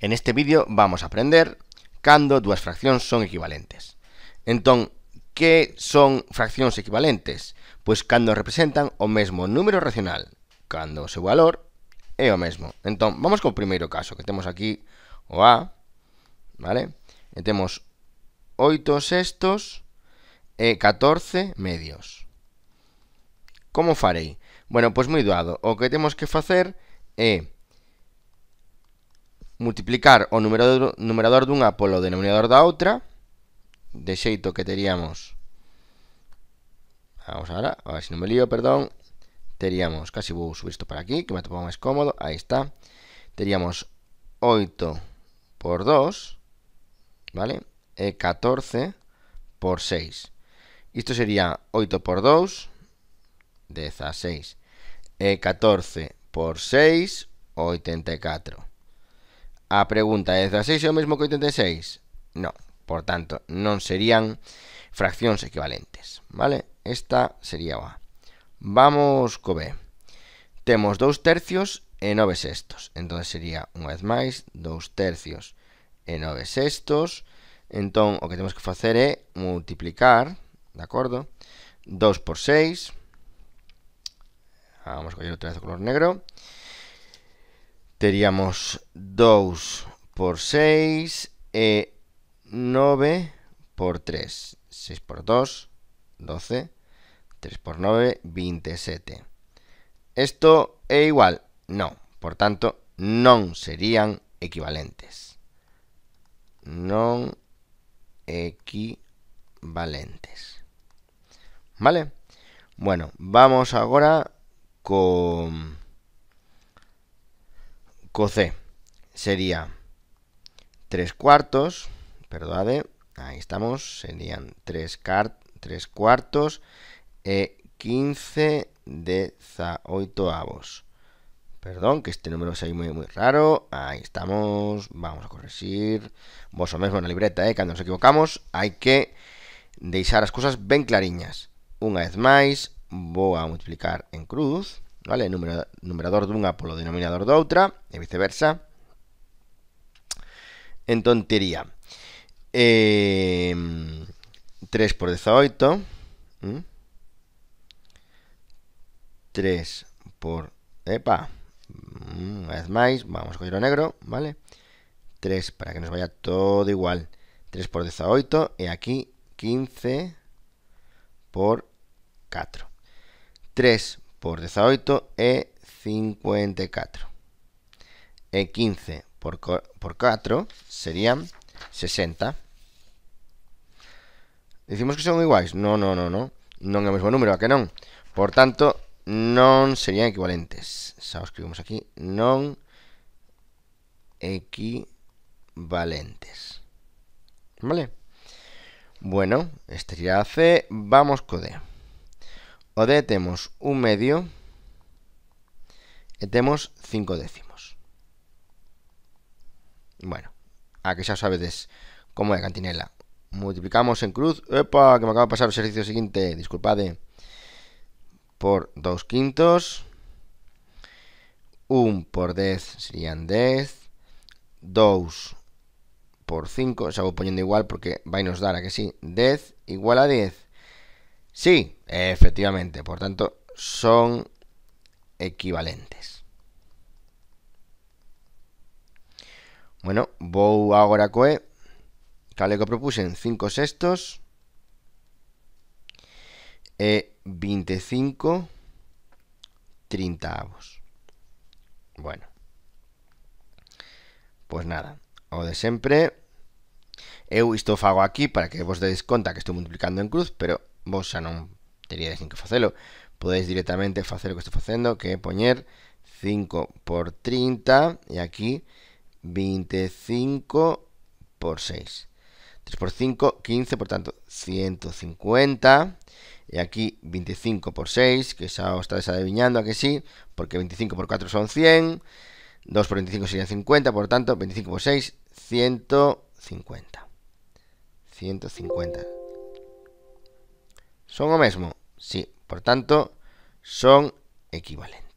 En este vídeo vamos a aprender cando dúas fraccións son equivalentes. Entón, que son fraccións equivalentes? Pois cando representan o mesmo número racional, cando o seu valor é o mesmo. Entón, vamos co primeiro caso, que temos aquí o A, vale? E temos 8 sextos e 14 medios. Como farei? Bueno, pois moi doado. O que temos que facer é multiplicar o numerador, numerador dunha polo denominador da outra, de xeito que teríamos, vamos ahora, a ver se si non me lío, perdón, teríamos, casi vou subir isto para aquí, que me atopo máis cómodo, aí está, teríamos 8 por 2, vale, e 14 por 6. Isto sería 8 por 2, 16, e 14 por 6, 84. A pregunta é 16 é o mesmo que 86? Non, por tanto, non serían fraccións equivalentes, vale? Esta sería o A. Vamos co B. Temos 2 tercios e 9 sextos. Entón sería, unha vez máis, 2 tercios e 9 sextos. Entón, o que temos que facer é multiplicar, de acordo? 2 por 6. Ah, vamos a coller outra vez o color negro. teríamos 2 por 6 9 e por 3. 6 por 2, 12. 3 por 9, 27. ¿Esto es igual? No. Por tanto, no serían equivalentes. No equivalentes. ¿Vale? Bueno, vamos ahora con... Cocé Sería 3 cuartos, perdón, ahí estamos, serían 3, tres cuartos e 15 de avos. Perdón, que este número es muy, muy raro. Ahí estamos. Vamos a corregir. vos mismo en la libreta, eh, cuando nos equivocamos, hay que dejar las cosas bien clariñas. Una vez más, voy a multiplicar en cruz. ¿vale? Numerador, una por lo denominador de otra y viceversa. en tontería 3 em, por 18, 3 por... ¡Epa! Mm, una vez más, vamos a coger o negro, ¿vale? 3, para que nos vaya todo igual. 3 por 18 y aquí 15 por 4. 3 por 18 e 54. E 15 por, 4 serían 60. Decimos que son iguales. No, no, no, no. No en el mismo número, a que no? Por tanto, non serían equivalentes. Ya escribimos aquí. Non equivalentes. Vale. Bueno, este sería C. Vamos con D o de tenemos un medio y e cinco décimos. Bueno, aquí ya sabes cómo la cantinela. Multiplicamos en cruz. ¡Epa! Que me acaba de pasar el servicio siguiente, disculpad. Por dos quintos. un por 10 serían diez, dos por cinco, Se voy poniendo igual porque va a nos dar a que sí. 10 igual a 10. Sí, efectivamente, por tanto, son equivalentes. Bueno, vou agora coe Cale que propuxen 5 sextos E 25 30 avos Bueno Pois nada, o de sempre Eu isto fago aquí para que vos deis conta que estou multiplicando en cruz Pero vos ya no teríades que facelo. Podéis directamente hacer lo que estoy haciendo que poner poner 5 por 30 Y aquí 25 por 6. 3 por 5, 15, por tanto, 150. Y aquí 25 por 6, que os estáis adivinando que sí, porque 25 por 4 son 100, 2 por 25 serían 50, por tanto, 25 por 6, 150. 150. Son o mesmo? Sí, por tanto, son equivalentes.